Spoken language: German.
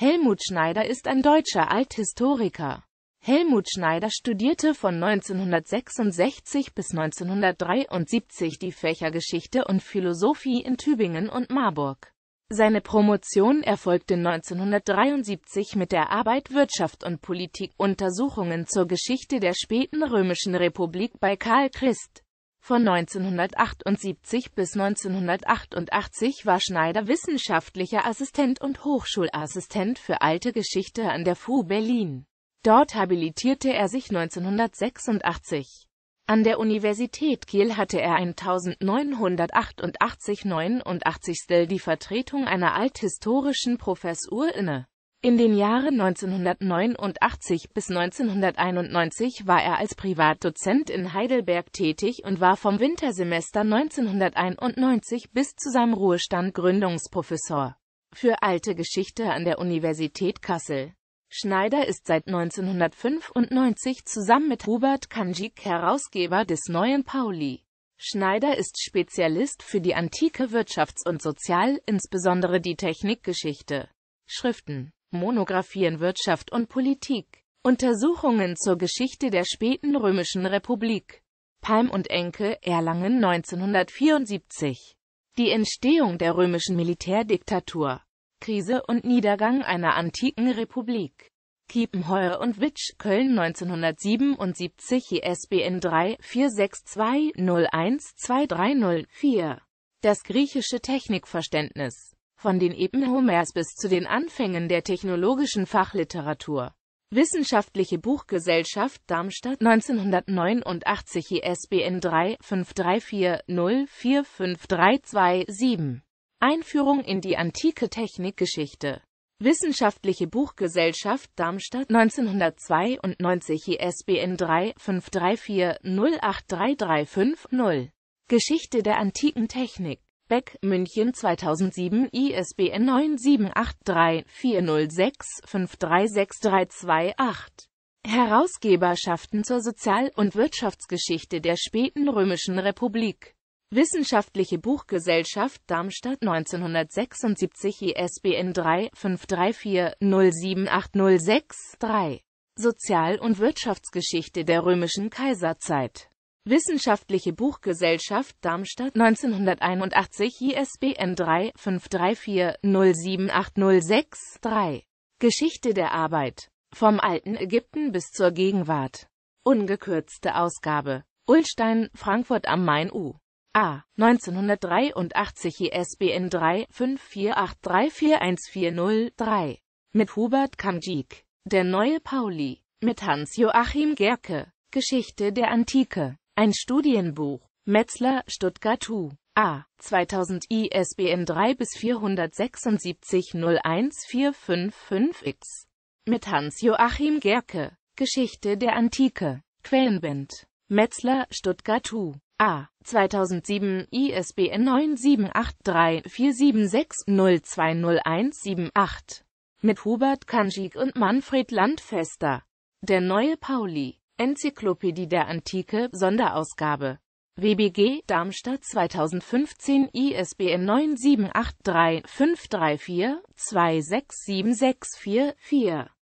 Helmut Schneider ist ein deutscher Althistoriker. Helmut Schneider studierte von 1966 bis 1973 die Fächer Geschichte und Philosophie in Tübingen und Marburg. Seine Promotion erfolgte 1973 mit der Arbeit Wirtschaft und Politik Untersuchungen zur Geschichte der späten Römischen Republik bei Karl Christ. Von 1978 bis 1988 war Schneider wissenschaftlicher Assistent und Hochschulassistent für alte Geschichte an der FU Berlin. Dort habilitierte er sich 1986. An der Universität Kiel hatte er 1988-89 die Vertretung einer althistorischen Professur inne. In den Jahren 1989 bis 1991 war er als Privatdozent in Heidelberg tätig und war vom Wintersemester 1991 bis zu seinem Ruhestand Gründungsprofessor für alte Geschichte an der Universität Kassel. Schneider ist seit 1995 zusammen mit Hubert Kanjik Herausgeber des Neuen Pauli. Schneider ist Spezialist für die antike Wirtschafts- und Sozial-, insbesondere die Technikgeschichte. Schriften Monographien Wirtschaft und Politik. Untersuchungen zur Geschichte der späten Römischen Republik. Palm und Enke, Erlangen 1974. Die Entstehung der römischen Militärdiktatur. Krise und Niedergang einer antiken Republik. Kiepenheuer und Witsch, Köln 1977, ISBN 3-462-01-2304. Das griechische Technikverständnis von den Epen Homers bis zu den Anfängen der technologischen Fachliteratur. Wissenschaftliche Buchgesellschaft Darmstadt 1989 ISBN 3 534 045327 Einführung in die antike Technikgeschichte Wissenschaftliche Buchgesellschaft Darmstadt 1992 ISBN 3 534 083350 Geschichte der antiken Technik Beck, München 2007, ISBN 9783406536328. Herausgeberschaften zur Sozial- und Wirtschaftsgeschichte der späten Römischen Republik. Wissenschaftliche Buchgesellschaft Darmstadt 1976 ISBN 3 534 07806 3 Sozial- und Wirtschaftsgeschichte der römischen Kaiserzeit Wissenschaftliche Buchgesellschaft Darmstadt 1981 ISBN 3 534 07806 3 Geschichte der Arbeit Vom alten Ägypten bis zur Gegenwart Ungekürzte Ausgabe Ulstein, Frankfurt am Main U. A. 1983 ISBN 3 548341403 Mit Hubert Kamjik Der neue Pauli Mit Hans-Joachim Gerke Geschichte der Antike ein Studienbuch. Metzler, Stuttgart U. A. 2000 ISBN 3 bis 476 01455 X. Mit Hans-Joachim Gerke. Geschichte der Antike. Quellenbind, Metzler, Stuttgart U. A. 2007 ISBN 97834760200178. Mit Hubert Kanschik und Manfred Landfester. Der neue Pauli. Enzyklopädie der Antike, Sonderausgabe. WBG, Darmstadt 2015, ISBN 9783-534-26764-4.